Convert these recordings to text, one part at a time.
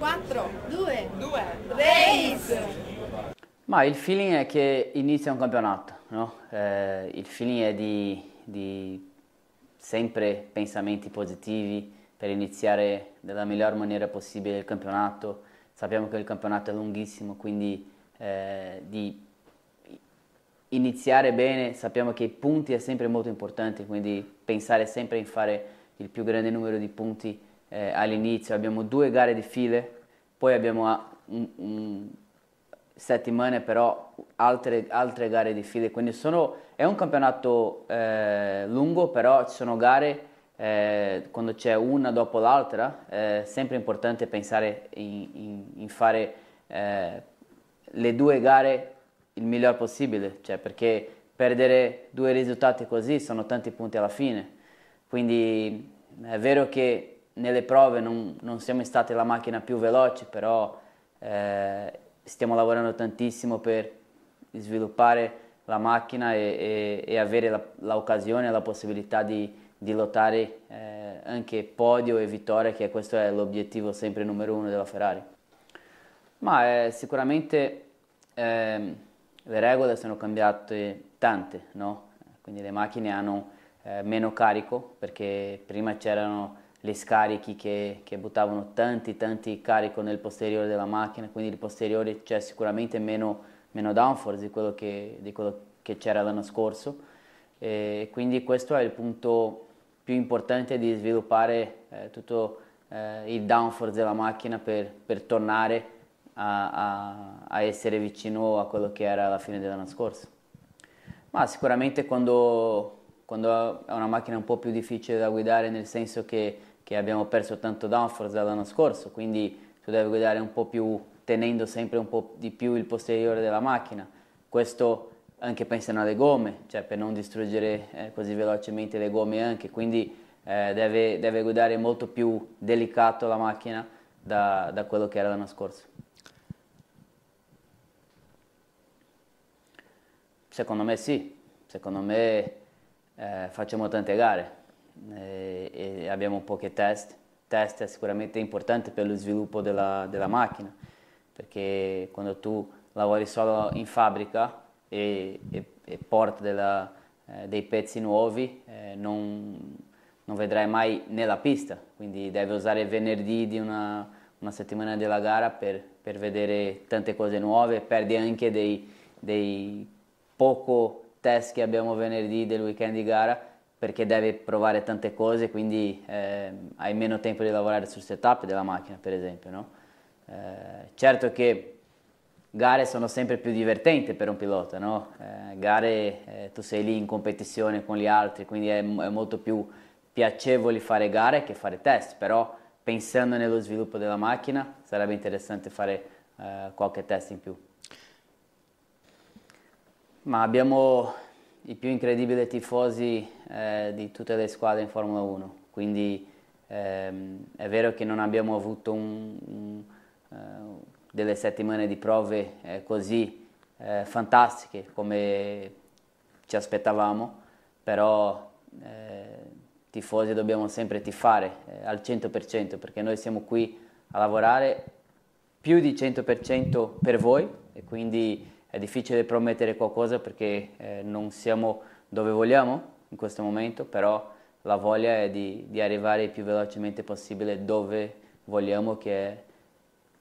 4, 2, 2, race! Ma il feeling è che inizia un campionato, no? eh, il feeling è di, di, sempre pensamenti positivi per iniziare nella miglior maniera possibile il campionato. Sappiamo che il campionato è lunghissimo, quindi eh, di iniziare bene, sappiamo che i punti è sempre molto importante, quindi pensare sempre in fare il più grande numero di punti eh, all'inizio, abbiamo due gare di file, poi abbiamo ah, un, un settimane però altre, altre, gare di file, quindi sono, è un campionato eh, lungo, però ci sono gare eh, quando c'è una dopo l'altra, è eh, sempre importante pensare in, in, in fare eh, le due gare il miglior possibile, cioè perché perdere due risultati così sono tanti punti alla fine. Quindi è vero che nelle prove non, non, siamo state la macchina più veloce, però eh, stiamo lavorando tantissimo per sviluppare la macchina e, e, e avere l'occasione e la possibilità di, di lottare eh, anche podio e vittoria, che questo è l'obiettivo sempre numero uno della Ferrari. Ma eh, sicuramente ehm, le regole sono cambiate tante, no? quindi le macchine hanno eh, meno carico perché prima c'erano gli scarichi che, che buttavano tanti tanti carico nel posteriore della macchina, quindi il posteriore c'è sicuramente meno, meno downforce di quello che, c'era l'anno scorso e quindi questo è il punto più importante di sviluppare eh, tutto eh, il downforce della macchina per, per tornare a, a, a, essere vicino a quello che era la fine dell'anno scorso. Ma sicuramente quando, quando è una macchina un po' più difficile da guidare nel senso che, che abbiamo perso tanto downforce dall'anno scorso, quindi tu devi guidare un po' più tenendo sempre un po' di più il posteriore della macchina. Questo anche pensano alle gomme, cioè per non distruggere eh, così velocemente le gomme anche, quindi eh, deve, deve, guidare molto più delicato la macchina da, da quello che era l'anno scorso. Secondo me sì, secondo me eh, facciamo tante gare eh, e abbiamo poche test. Test è sicuramente importante per lo sviluppo della, della macchina, perché quando tu lavori solo in fabbrica e, e, e porti della, eh, dei pezzi nuovi, eh, non, non, vedrai mai nella pista, quindi devi usare venerdì di una, una settimana della gara per, per vedere tante cose nuove, perdi anche dei, dei poco test che abbiamo venerdì del weekend di gara perché deve provare tante cose, quindi eh, hai meno tempo di lavorare sul setup della macchina, per esempio. No? Eh, certo che gare sono sempre più divertenti per un pilota, no? eh, gare eh, tu sei lì in competizione con gli altri, quindi è, è molto più piacevole fare gare che fare test, però pensando nello sviluppo della macchina sarebbe interessante fare eh, qualche test in più. Ma abbiamo i più incredibili tifosi eh, di tutte le squadre in Formula 1, quindi ehm, è vero che non abbiamo avuto un, un, uh, delle settimane di prove eh, così eh, fantastiche come ci aspettavamo, però eh, tifosi dobbiamo sempre tifare eh, al 100% perché noi siamo qui a lavorare più di 100% per voi e quindi è difficile promettere qualcosa perché eh, non siamo dove vogliamo in questo momento, però la voglia è di, di, arrivare il più velocemente possibile dove vogliamo, che è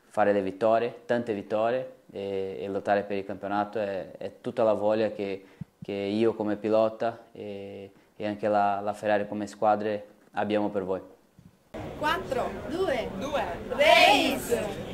fare le vittorie, tante vittorie e, e lottare per il campionato. È, è tutta la voglia che, che, io come pilota e, e anche la, la Ferrari come squadra abbiamo per voi. 4, 2, 2, race!